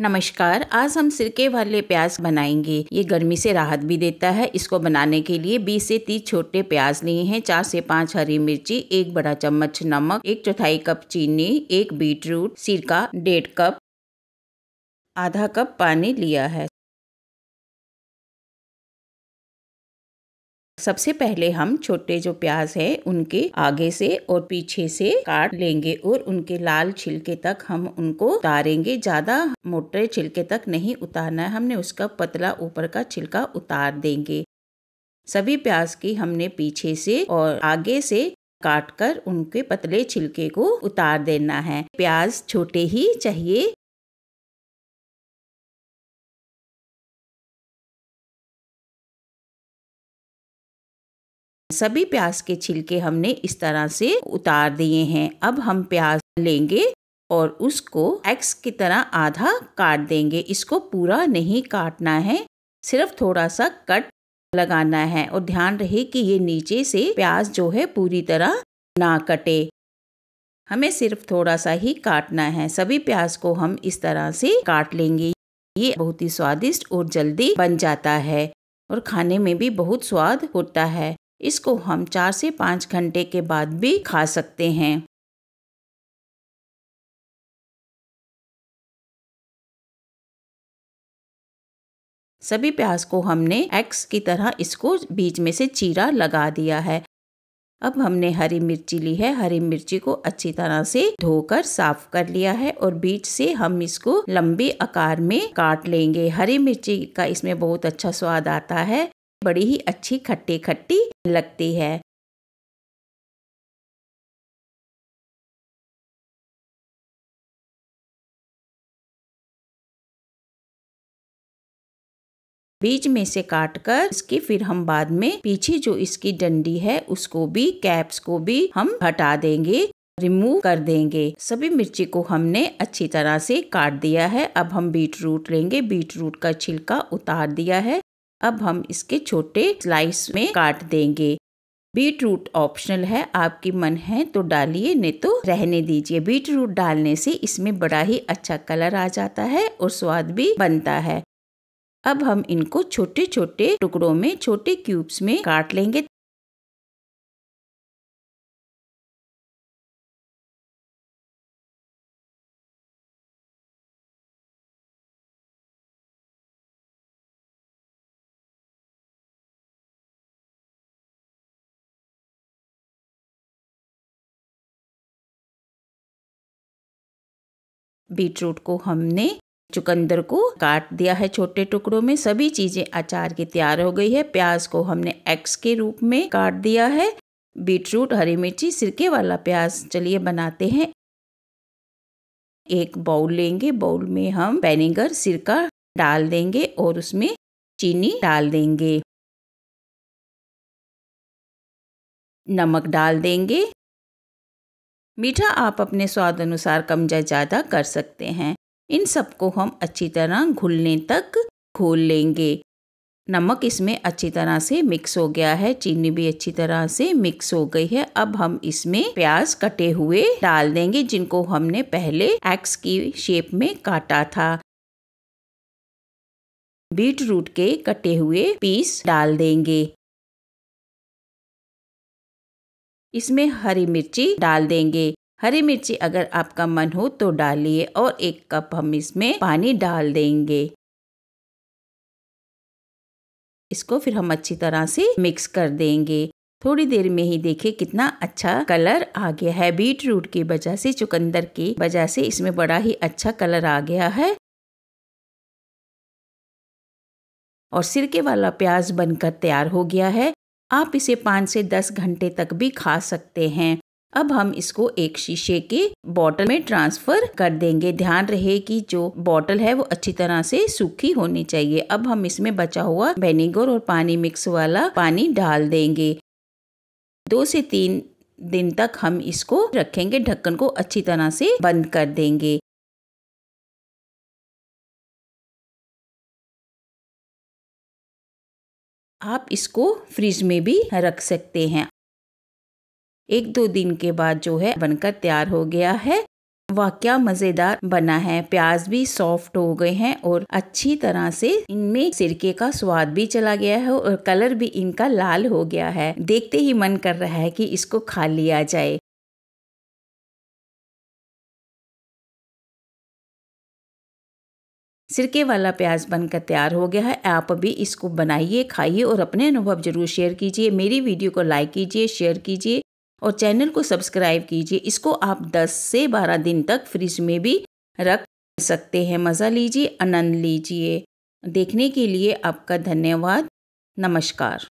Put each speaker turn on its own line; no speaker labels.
नमस्कार आज हम सिरके वाले प्याज बनाएंगे ये गर्मी से राहत भी देता है इसको बनाने के लिए 20 से 30 छोटे प्याज लिए हैं चार से पाँच हरी मिर्ची एक बड़ा चम्मच नमक एक चौथाई कप चीनी एक बीटरूट सिरका डेढ़ कप
आधा कप पानी लिया है
सबसे पहले हम छोटे जो प्याज है उनके आगे से और पीछे से काट लेंगे और उनके लाल छिलके तक हम उनको उतारेंगे ज्यादा मोटे छिलके तक नहीं उतारना है हमने उसका पतला ऊपर का छिलका उतार देंगे सभी प्याज की हमने पीछे से और आगे से काट कर उनके पतले छिलके को उतार देना है प्याज छोटे ही चाहिए सभी प्याज के छिलके हमने इस तरह से उतार दिए हैं अब हम प्याज लेंगे और उसको एक्स की तरह आधा काट देंगे इसको पूरा नहीं काटना है सिर्फ थोड़ा सा कट लगाना है और ध्यान रहे कि ये नीचे से प्याज जो है पूरी तरह ना कटे हमें सिर्फ थोड़ा सा ही काटना है सभी प्याज को हम इस तरह से काट लेंगे ये बहुत ही स्वादिष्ट और जल्दी बन जाता है और खाने में भी बहुत स्वाद होता है इसको हम चार से पाँच घंटे के बाद भी खा सकते हैं सभी प्याज को हमने एक्स की तरह इसको बीच में से चीरा लगा दिया है अब हमने हरी मिर्ची ली है हरी मिर्ची को अच्छी तरह से धोकर साफ कर लिया है और बीच से हम इसको लंबे आकार में काट लेंगे हरी मिर्ची का इसमें बहुत अच्छा स्वाद आता है बड़ी ही अच्छी खट्टी खट्टी लगती है बीज में से काट कर इसकी फिर हम बाद में पीछे जो इसकी डंडी है उसको भी कैप्स को भी हम हटा देंगे रिमूव कर देंगे सभी मिर्ची को हमने अच्छी तरह से काट दिया है अब हम बीट रूट लेंगे बीट रूट का छिलका उतार दिया है अब हम इसके छोटे स्लाइस में काट देंगे बीट रूट ऑप्शनल है आपकी मन है तो डालिए नहीं तो रहने दीजिए बीट रूट डालने से इसमें बड़ा ही अच्छा कलर आ जाता है और स्वाद भी बनता है अब हम इनको छोटे छोटे टुकड़ों में छोटे
क्यूब्स में काट लेंगे
बीटरूट को हमने चुकंदर को काट दिया है छोटे टुकड़ों में सभी चीज़ें अचार की तैयार हो गई है प्याज को हमने एक्स के रूप में काट दिया है बीटरूट हरी मिर्ची सिरके वाला प्याज चलिए बनाते हैं एक बाउल लेंगे बाउल में हम वेनेगर सिरका डाल देंगे और उसमें चीनी डाल देंगे
नमक डाल देंगे
मीठा आप अपने स्वाद अनुसार कम या ज़्यादा कर सकते हैं इन सबको हम अच्छी तरह घुलने तक घोल लेंगे नमक इसमें अच्छी तरह से मिक्स हो गया है चीनी भी अच्छी तरह से मिक्स हो गई है अब हम इसमें प्याज कटे हुए डाल देंगे जिनको हमने पहले एक्स की शेप में काटा था बीट रूट के कटे हुए पीस डाल देंगे इसमें हरी मिर्ची डाल देंगे हरी मिर्ची अगर आपका मन हो तो डालिए और एक कप हम इसमें पानी डाल देंगे इसको फिर हम अच्छी तरह से मिक्स कर देंगे थोड़ी देर में ही देखिए कितना अच्छा कलर आ गया है बीट रूट की वजह से चुकंदर की वजह से इसमें बड़ा ही अच्छा कलर आ गया है और सिरके वाला प्याज बनकर तैयार हो गया है आप इसे पाँच से दस घंटे तक भी खा सकते हैं अब हम इसको एक शीशे के बॉटल में ट्रांसफर कर देंगे ध्यान रहे कि जो बॉटल है वो अच्छी तरह से सूखी होनी चाहिए अब हम इसमें बचा हुआ वेनेगर और पानी मिक्स वाला पानी डाल देंगे दो से तीन दिन तक हम इसको रखेंगे ढक्कन को अच्छी तरह से बंद कर देंगे आप इसको फ्रिज में भी रख सकते हैं एक दो दिन के बाद जो है बनकर तैयार हो गया है वह क्या मज़ेदार बना है प्याज भी सॉफ्ट हो गए हैं और अच्छी तरह से इनमें सिरके का स्वाद भी चला गया है और कलर भी इनका लाल हो गया है देखते ही मन कर रहा है कि इसको खा लिया जाए सिरके वाला प्याज बनकर तैयार हो गया है आप भी इसको बनाइए खाइए और अपने अनुभव जरूर शेयर कीजिए मेरी वीडियो को लाइक कीजिए शेयर कीजिए और चैनल को सब्सक्राइब कीजिए इसको आप 10 से 12 दिन तक फ्रिज में भी रख सकते हैं मज़ा लीजिए आनंद लीजिए देखने के लिए आपका धन्यवाद नमस्कार